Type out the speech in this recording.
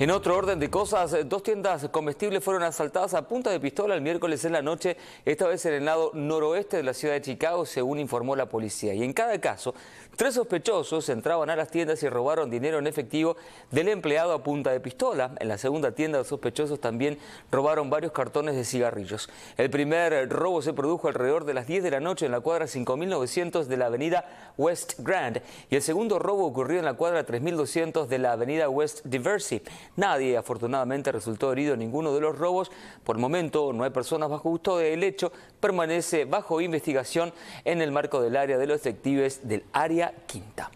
En otro orden de cosas, dos tiendas comestibles fueron asaltadas a punta de pistola el miércoles en la noche, esta vez en el lado noroeste de la ciudad de Chicago, según informó la policía. Y en cada caso, tres sospechosos entraban a las tiendas y robaron dinero en efectivo del empleado a punta de pistola. En la segunda tienda, los sospechosos también robaron varios cartones de cigarrillos. El primer robo se produjo alrededor de las 10 de la noche en la cuadra 5900 de la avenida West Grand y el segundo robo ocurrió en la cuadra 3200 de la avenida West Diversity. Nadie, afortunadamente, resultó herido en ninguno de los robos. Por el momento, no hay personas bajo custodia. El hecho permanece bajo investigación en el marco del área de los detectives del área quinta.